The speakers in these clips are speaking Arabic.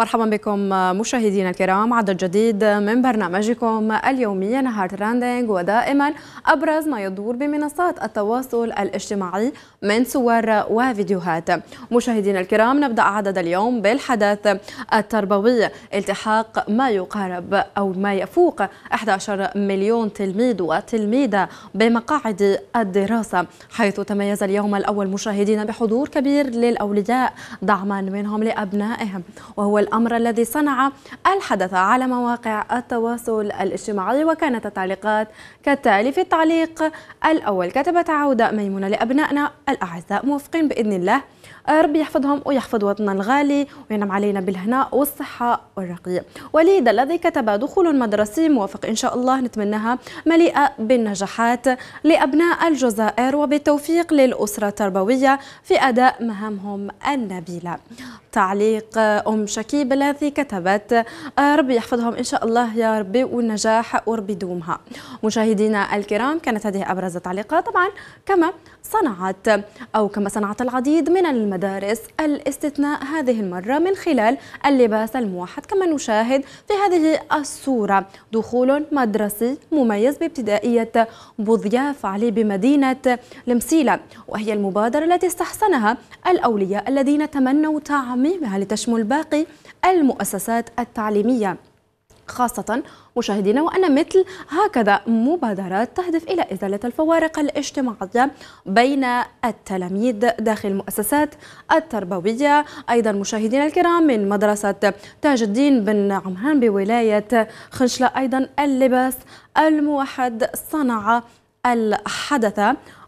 مرحبا بكم مشاهدينا الكرام عدد جديد من برنامجكم اليومي نهار تراندينج ودائما أبرز ما يدور بمنصات التواصل الاجتماعي من صور وفيديوهات مشاهدينا الكرام نبدأ عدد اليوم بالحدث التربوي التحاق ما يقارب أو ما يفوق 11 مليون تلميذ وتلميذة بمقاعد الدراسة حيث تميز اليوم الأول مشاهدينا بحضور كبير للأولياء دعما منهم لأبنائهم وهو الأمر الذي صنع الحدث على مواقع التواصل الاجتماعي وكانت التعليقات كالتالي في التعليق الأول كتبت عودة ميمونة لأبنائنا الأعزاء موفقين بإذن الله ربي يحفظهم ويحفظ وطننا الغالي وينعم علينا بالهناء والصحة والرقي وليد الذي كتب دخول مدرسي موفق إن شاء الله نتمناها مليئة بالنجاحات لأبناء الجزائر وبالتوفيق للأسرة التربوية في أداء مهامهم النبيلة تعليق أم شكي بلاثي كتبت آه، ربي يحفظهم إن شاء الله يا ربي والنجاح وربي دومها مشاهدينا الكرام كانت هذه أبرز التعليقات طبعا كما صنعت أو كما صنعت العديد من المدارس الاستثناء هذه المرة من خلال اللباس الموحد كما نشاهد في هذه الصورة دخول مدرسي مميز بابتدائية بوضياف علي بمدينة لمسيلة وهي المبادرة التي استحسنها الأولياء الذين تمنوا تعميمها لتشمل باقي المؤسسات التعليمية خاصة مشاهدينا وأن مثل هكذا مبادرات تهدف إلى إزالة الفوارق الاجتماعية بين التلاميذ داخل المؤسسات التربوية أيضا مشاهدينا الكرام من مدرسة تاج الدين بن عمهان بولاية خنشلة أيضا اللباس الموحد صنع الحدث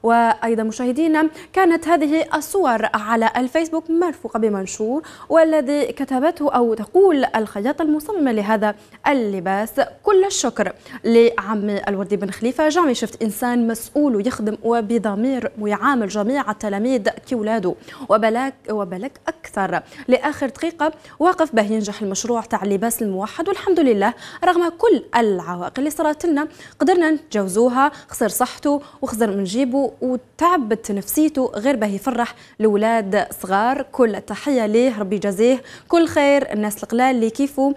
وأيضا مشاهدينا كانت هذه الصور على الفيسبوك مرفوقة بمنشور والذي كتبته أو تقول الخياطة المصممة لهذا اللباس كل الشكر لعمي الوردي بن خليفة جامي شفت إنسان مسؤول ويخدم وبضمير ويعامل جميع التلاميذ كولاده وبلاك وبلاك أكثر لآخر دقيقة واقف باه ينجح المشروع تاع اللباس الموحد والحمد لله رغم كل العواقل اللي صارت لنا قدرنا نتجاوزوها خسر صحته وخسر من جيبه وتعبت نفسيته غير به يفرح لولاد صغار كل تحية ليه ربي يجازيه كل خير الناس القلال اللي كيفو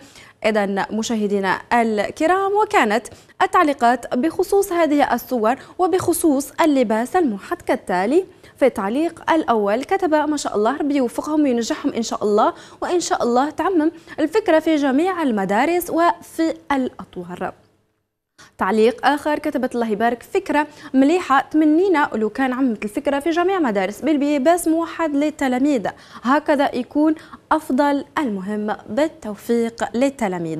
إذا مشاهدينا الكرام وكانت التعليقات بخصوص هذه الصور وبخصوص اللباس الموحد كالتالي في التعليق الأول كتب ما شاء الله ربي يوفقهم وينجحهم إن شاء الله وإن شاء الله تعمم الفكرة في جميع المدارس وفي الأطوار تعليق آخر كتبت الله يبارك فكرة مليحة تمنينا لو كان عمت الفكرة في جميع مدارس بلبي بس موحد للتلاميذ هكذا يكون أفضل المهم بالتوفيق للتلاميذ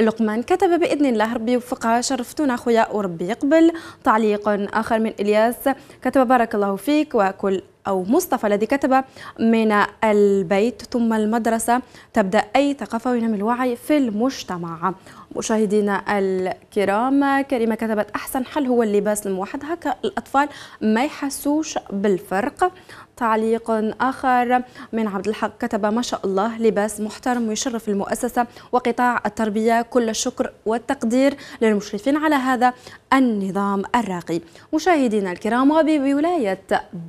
لقمان كتب بإذن الله ربي يوفقها شرفتونا خويا وربي يقبل تعليق آخر من إلياس كتب بارك الله فيك وكل أو مصطفى الذي كتب من البيت ثم المدرسة تبدأ أي ثقافة وينمي الوعي في المجتمع مشاهدينا الكرام كريمة كتبت أحسن حل هو اللباس الموحد هكا الأطفال ما يحسوش بالفرق تعليق آخر من عبد الحق كتب ما شاء الله لباس محترم ويشرف المؤسسة وقطاع التربية كل الشكر والتقدير للمشرفين على هذا النظام الراقي مشاهدينا الكرام وبولاية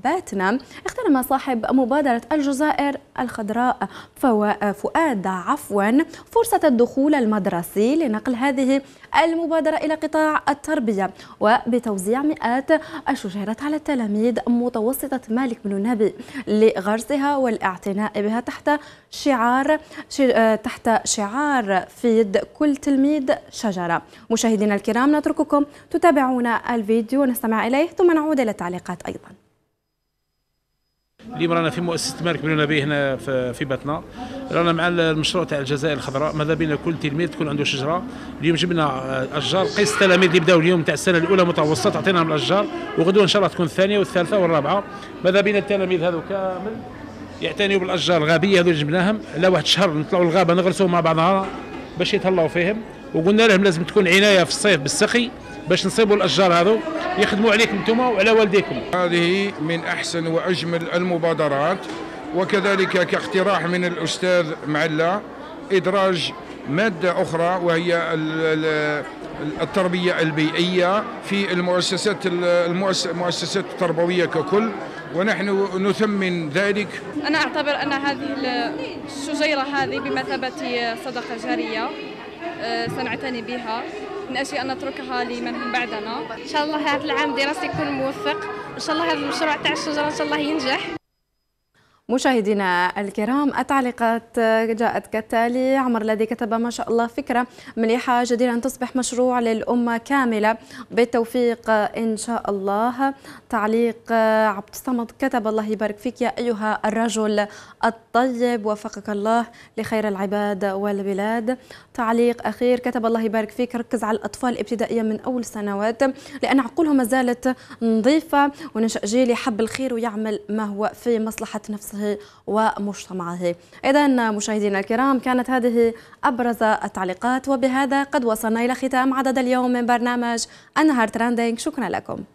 باتنا اغتنم صاحب مبادرة الجزائر الخضراء فؤاد عفوا فرصة الدخول المدرسي لنقل هذه المبادرة إلى قطاع التربية وبتوزيع مئات الشجيرات على التلاميذ متوسطة مالك بن الأجنبي لغرسها والاعتناء بها تحت شعار آه، تحت شعار فيد كل تلميذ شجرة مشاهدينا الكرام نترككم تتابعون الفيديو ونستمع إليه ثم نعود إلى التعليقات أيضاً اليوم رانا في مؤسسه مالك بن نبي هنا في باتنا رانا مع المشروع تاع الجزائر الخضراء ماذا بينا كل تلميذ تكون عنده شجره اليوم جبنا اشجار قيس التلاميذ اللي بداوا اليوم تاع السنه الاولى متوسط عطيناهم الاشجار وغدوه ان شاء الله تكون الثانيه والثالثه والرابعه ماذا بينا التلاميذ هذو كامل يعتنيوا بالاشجار الغابيه هذو جبناهم على واحد الشهر نطلعوا الغابه نغرسوا مع بعضنا باش يتهلاو فيهم وقلنا لهم لازم تكون عنايه في الصيف بالسقي باش نصيبوا الاشجار هذو يخدموا عليكم انتم وعلى والديكم هذه من أحسن وأجمل المبادرات وكذلك كاقتراح من الأستاذ معلا إدراج مادة أخرى وهي التربية البيئية في المؤسسات المؤسسات التربوية ككل ونحن نثمن ذلك أنا أعتبر أن هذه الشجيرة هذه بمثابة صدقة جارية آه، سنعتني بها من أجل أن نتركها لمن هم بعدنا إن شاء الله هذا العام الدراسي يكون موفق إن شاء الله هذا المشروع تاع الشجرة إن شاء الله ينجح مشاهدينا الكرام التعليقات جاءت كالتالي عمر الذي كتب ما شاء الله فكرة مليحة جديرة أن تصبح مشروع للأمة كاملة بالتوفيق إن شاء الله تعليق عبد الصمد كتب الله يبارك فيك يا أيها الرجل الطيب وفقك الله لخير العباد والبلاد تعليق أخير كتب الله يبارك فيك ركز على الأطفال الابتدائية من أول سنوات لأن عقولهم ما زالت نظيفة وننشأ جيل يحب الخير ويعمل ما هو في مصلحة نفسه شخصه ومجتمعه إذا مشاهدينا الكرام كانت هذه أبرز التعليقات وبهذا قد وصلنا إلى ختام عدد اليوم من برنامج أنهار تراندينج شكرا لكم